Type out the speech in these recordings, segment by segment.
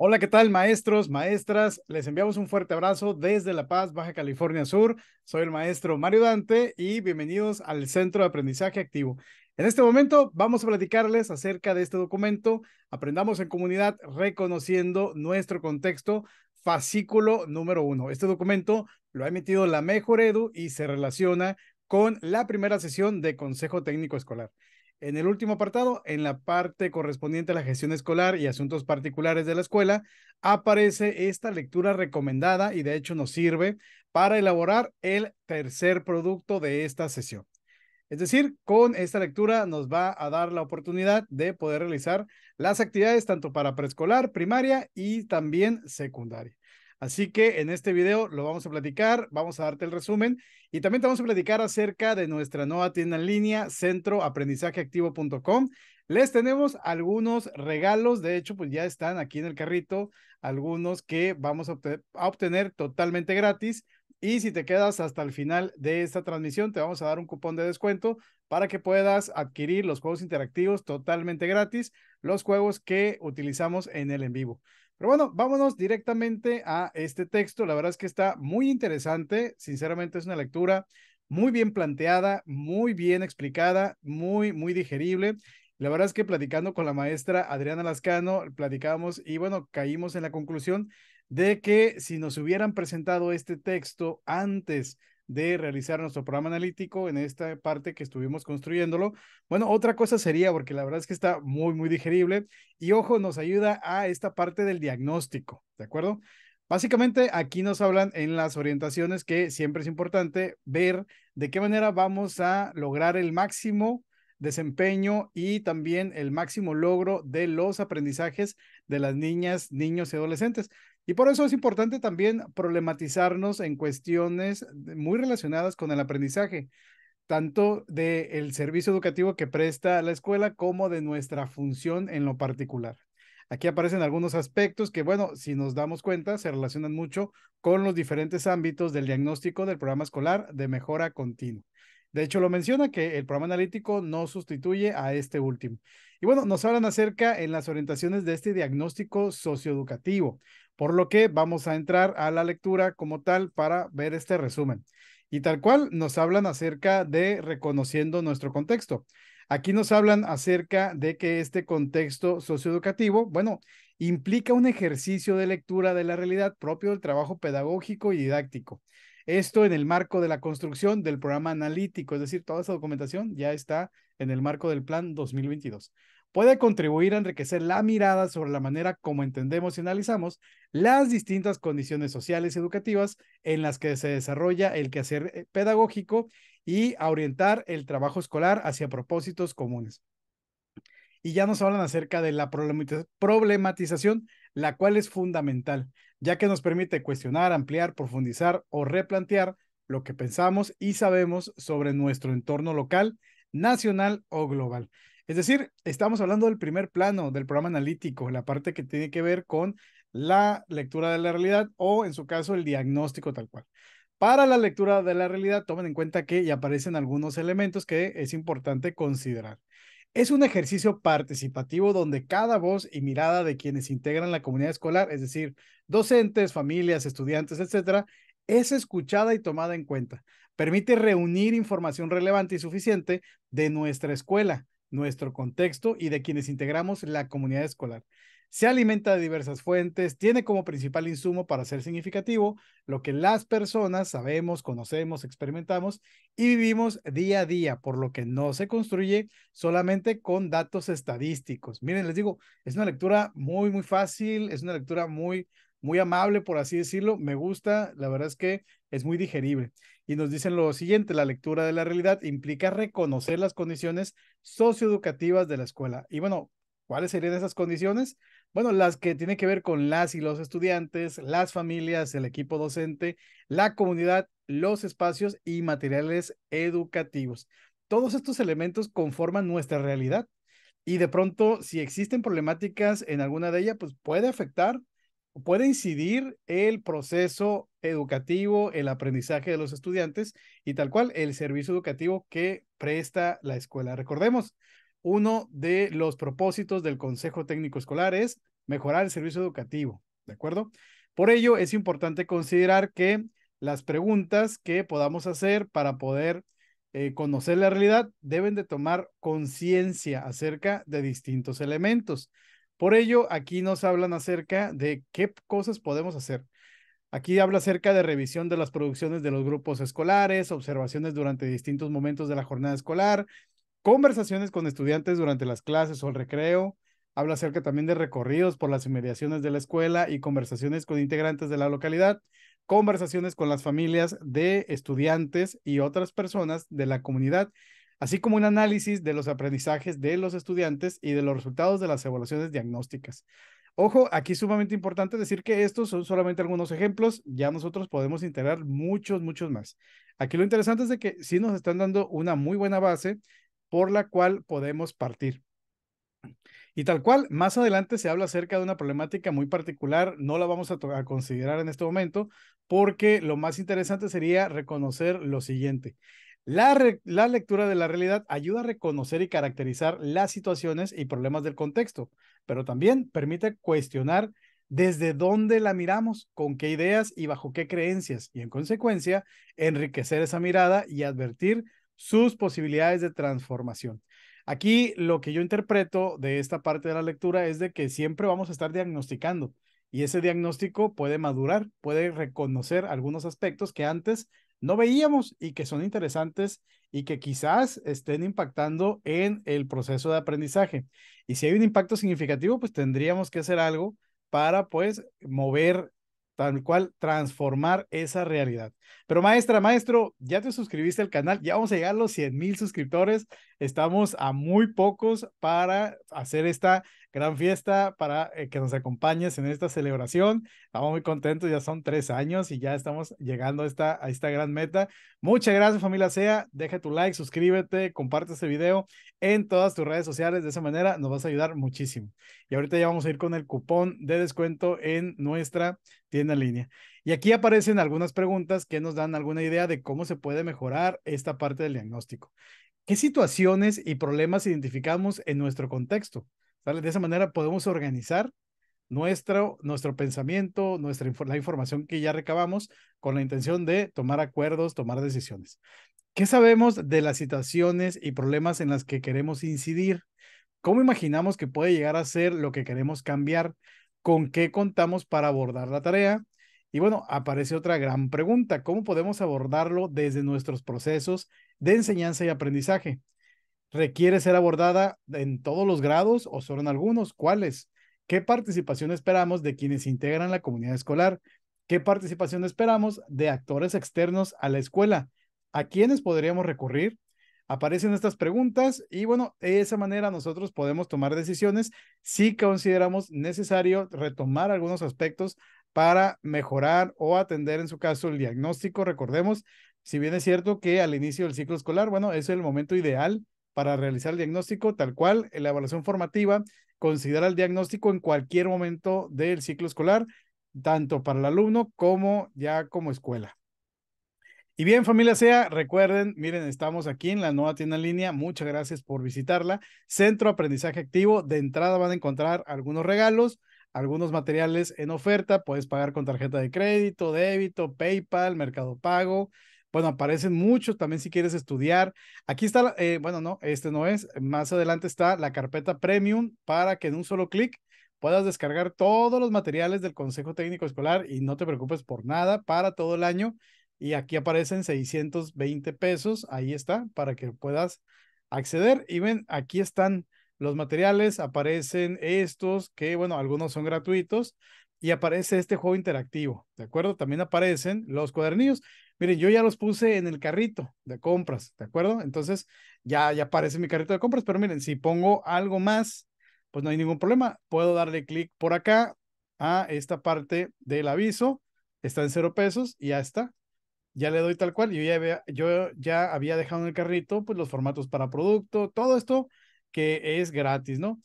Hola, ¿qué tal, maestros, maestras? Les enviamos un fuerte abrazo desde La Paz, Baja California Sur. Soy el maestro Mario Dante y bienvenidos al Centro de Aprendizaje Activo. En este momento vamos a platicarles acerca de este documento. Aprendamos en comunidad reconociendo nuestro contexto, fascículo número uno. Este documento lo ha emitido la Mejor Edu y se relaciona con la primera sesión de Consejo Técnico Escolar. En el último apartado, en la parte correspondiente a la gestión escolar y asuntos particulares de la escuela, aparece esta lectura recomendada y de hecho nos sirve para elaborar el tercer producto de esta sesión. Es decir, con esta lectura nos va a dar la oportunidad de poder realizar las actividades tanto para preescolar, primaria y también secundaria. Así que en este video lo vamos a platicar, vamos a darte el resumen y también te vamos a platicar acerca de nuestra nueva tienda en línea, centroaprendizajeactivo.com. Les tenemos algunos regalos, de hecho, pues ya están aquí en el carrito, algunos que vamos a obtener totalmente gratis. Y si te quedas hasta el final de esta transmisión, te vamos a dar un cupón de descuento para que puedas adquirir los juegos interactivos totalmente gratis, los juegos que utilizamos en el en vivo. Pero bueno, vámonos directamente a este texto. La verdad es que está muy interesante. Sinceramente es una lectura muy bien planteada, muy bien explicada, muy, muy digerible. La verdad es que platicando con la maestra Adriana Lascano, platicamos y bueno, caímos en la conclusión de que si nos hubieran presentado este texto antes de realizar nuestro programa analítico en esta parte que estuvimos construyéndolo. Bueno, otra cosa sería, porque la verdad es que está muy, muy digerible, y ojo, nos ayuda a esta parte del diagnóstico, ¿de acuerdo? Básicamente aquí nos hablan en las orientaciones que siempre es importante ver de qué manera vamos a lograr el máximo desempeño y también el máximo logro de los aprendizajes de las niñas, niños y adolescentes. Y por eso es importante también problematizarnos en cuestiones muy relacionadas con el aprendizaje, tanto del servicio educativo que presta la escuela como de nuestra función en lo particular. Aquí aparecen algunos aspectos que, bueno, si nos damos cuenta, se relacionan mucho con los diferentes ámbitos del diagnóstico del programa escolar de mejora continua. De hecho, lo menciona que el programa analítico no sustituye a este último. Y bueno, nos hablan acerca en las orientaciones de este diagnóstico socioeducativo, por lo que vamos a entrar a la lectura como tal para ver este resumen. Y tal cual nos hablan acerca de reconociendo nuestro contexto. Aquí nos hablan acerca de que este contexto socioeducativo, bueno, implica un ejercicio de lectura de la realidad propio del trabajo pedagógico y didáctico. Esto en el marco de la construcción del programa analítico, es decir, toda esa documentación ya está en el marco del Plan 2022. Puede contribuir a enriquecer la mirada sobre la manera como entendemos y analizamos las distintas condiciones sociales y educativas en las que se desarrolla el quehacer eh, pedagógico y a orientar el trabajo escolar hacia propósitos comunes y ya nos hablan acerca de la problematización la cual es fundamental, ya que nos permite cuestionar, ampliar, profundizar o replantear lo que pensamos y sabemos sobre nuestro entorno local, nacional o global. Es decir, estamos hablando del primer plano del programa analítico, la parte que tiene que ver con la lectura de la realidad o en su caso el diagnóstico tal cual. Para la lectura de la realidad, tomen en cuenta que ya aparecen algunos elementos que es importante considerar. Es un ejercicio participativo donde cada voz y mirada de quienes integran la comunidad escolar, es decir, docentes, familias, estudiantes, etcétera, es escuchada y tomada en cuenta. Permite reunir información relevante y suficiente de nuestra escuela, nuestro contexto y de quienes integramos la comunidad escolar. Se alimenta de diversas fuentes, tiene como principal insumo para ser significativo lo que las personas sabemos, conocemos, experimentamos y vivimos día a día, por lo que no se construye solamente con datos estadísticos. Miren, les digo, es una lectura muy, muy fácil, es una lectura muy, muy amable, por así decirlo. Me gusta, la verdad es que es muy digerible. Y nos dicen lo siguiente, la lectura de la realidad implica reconocer las condiciones socioeducativas de la escuela. Y bueno, ¿Cuáles serían esas condiciones? Bueno, las que tienen que ver con las y los estudiantes, las familias, el equipo docente, la comunidad, los espacios y materiales educativos. Todos estos elementos conforman nuestra realidad y de pronto, si existen problemáticas en alguna de ellas, pues puede afectar, puede incidir el proceso educativo, el aprendizaje de los estudiantes y tal cual el servicio educativo que presta la escuela. Recordemos, uno de los propósitos del Consejo Técnico Escolar es mejorar el servicio educativo, ¿de acuerdo? Por ello, es importante considerar que las preguntas que podamos hacer para poder eh, conocer la realidad deben de tomar conciencia acerca de distintos elementos. Por ello, aquí nos hablan acerca de qué cosas podemos hacer. Aquí habla acerca de revisión de las producciones de los grupos escolares, observaciones durante distintos momentos de la jornada escolar, conversaciones con estudiantes durante las clases o el recreo, habla acerca también de recorridos por las inmediaciones de la escuela y conversaciones con integrantes de la localidad, conversaciones con las familias de estudiantes y otras personas de la comunidad, así como un análisis de los aprendizajes de los estudiantes y de los resultados de las evaluaciones diagnósticas. Ojo, aquí es sumamente importante decir que estos son solamente algunos ejemplos, ya nosotros podemos integrar muchos, muchos más. Aquí lo interesante es de que sí nos están dando una muy buena base por la cual podemos partir. Y tal cual, más adelante se habla acerca de una problemática muy particular, no la vamos a, considerar en este momento, porque lo más interesante sería reconocer lo siguiente. la lectura de la realidad ayuda a reconocer y caracterizar las situaciones y problemas del contexto, pero también permite cuestionar desde dónde la miramos, con qué ideas y bajo qué creencias, y en consecuencia, enriquecer esa mirada y advertir sus posibilidades de transformación. Aquí lo que yo interpreto de esta parte de la lectura es de que siempre vamos a estar diagnosticando y ese diagnóstico puede madurar, puede reconocer algunos aspectos que antes no veíamos y que son interesantes y que quizás estén impactando en el proceso de aprendizaje. Y si hay un impacto significativo, pues tendríamos que hacer algo para pues mover tal cual transformar esa realidad. Pero maestra, maestro, ya te suscribiste al canal, ya vamos a llegar a los 100 mil suscriptores, estamos a muy pocos para hacer esta gran fiesta para eh, que nos acompañes en esta celebración. Estamos muy contentos, ya son tres años y ya estamos llegando a esta, a esta gran meta. Muchas gracias familia SEA, deja tu like, suscríbete, comparte este video en todas tus redes sociales, de esa manera nos vas a ayudar muchísimo. Y ahorita ya vamos a ir con el cupón de descuento en nuestra tienda línea. Y aquí aparecen algunas preguntas que nos dan alguna idea de cómo se puede mejorar esta parte del diagnóstico. ¿Qué situaciones y problemas identificamos en nuestro contexto? De esa manera podemos organizar nuestro, nuestro pensamiento, nuestra la información que ya recabamos con la intención de tomar acuerdos, tomar decisiones. ¿Qué sabemos de las situaciones y problemas en las que queremos incidir? ¿Cómo imaginamos que puede llegar a ser lo que queremos cambiar? ¿Con qué contamos para abordar la tarea? Y bueno, aparece otra gran pregunta, ¿cómo podemos abordarlo desde nuestros procesos de enseñanza y aprendizaje? requiere ser abordada en todos los grados o solo en algunos? ¿Cuáles? ¿Qué participación esperamos de quienes integran la comunidad escolar? ¿Qué participación esperamos de actores externos a la escuela? ¿A quiénes podríamos recurrir? Aparecen estas preguntas y bueno, de esa manera nosotros podemos tomar decisiones si consideramos necesario retomar algunos aspectos para mejorar o atender en su caso el diagnóstico. Recordemos, si bien es cierto que al inicio del ciclo escolar, bueno, es el momento ideal para realizar el diagnóstico, tal cual, la evaluación formativa considera el diagnóstico en cualquier momento del ciclo escolar, tanto para el alumno como ya como escuela. Y bien, familia SEA, recuerden, miren, estamos aquí en la nueva tienda en línea. Muchas gracias por visitarla. Centro Aprendizaje Activo. De entrada van a encontrar algunos regalos, algunos materiales en oferta. Puedes pagar con tarjeta de crédito, débito, PayPal, Mercado Pago, bueno, aparecen muchos, también si quieres estudiar. Aquí está, eh, bueno, no, este no es. Más adelante está la carpeta premium para que en un solo clic puedas descargar todos los materiales del Consejo Técnico Escolar y no te preocupes por nada para todo el año. Y aquí aparecen 620 pesos, ahí está, para que puedas acceder. Y ven, aquí están los materiales, aparecen estos, que bueno, algunos son gratuitos, y aparece este juego interactivo, ¿de acuerdo? También aparecen los cuadernillos miren, yo ya los puse en el carrito de compras, ¿de acuerdo? Entonces ya, ya aparece mi carrito de compras, pero miren, si pongo algo más, pues no hay ningún problema. Puedo darle clic por acá a esta parte del aviso, está en cero pesos y ya está. Ya le doy tal cual, yo ya había, yo ya había dejado en el carrito pues los formatos para producto, todo esto que es gratis, ¿no?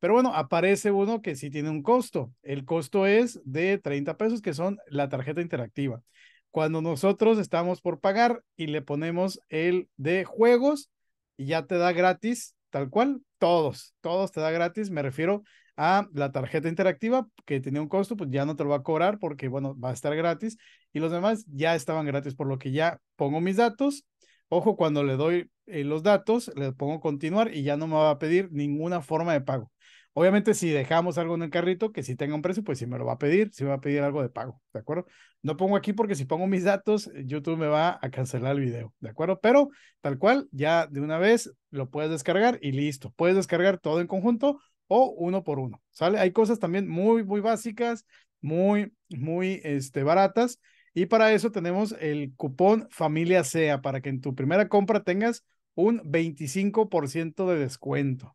Pero bueno, aparece uno que sí tiene un costo. El costo es de 30 pesos, que son la tarjeta interactiva cuando nosotros estamos por pagar y le ponemos el de juegos y ya te da gratis, tal cual, todos, todos te da gratis, me refiero a la tarjeta interactiva que tenía un costo, pues ya no te lo va a cobrar porque, bueno, va a estar gratis y los demás ya estaban gratis, por lo que ya pongo mis datos. Ojo, cuando le doy eh, los datos, le pongo continuar y ya no me va a pedir ninguna forma de pago. Obviamente, si dejamos algo en el carrito que si tenga un precio, pues si me lo va a pedir, si me va a pedir algo de pago, ¿de acuerdo? No pongo aquí porque si pongo mis datos, eh, YouTube me va a cancelar el video, ¿de acuerdo? Pero tal cual, ya de una vez lo puedes descargar y listo. Puedes descargar todo en conjunto o uno por uno, ¿sale? Hay cosas también muy, muy básicas, muy, muy este, baratas. Y para eso tenemos el cupón Familia SEA para que en tu primera compra tengas un 25% de descuento.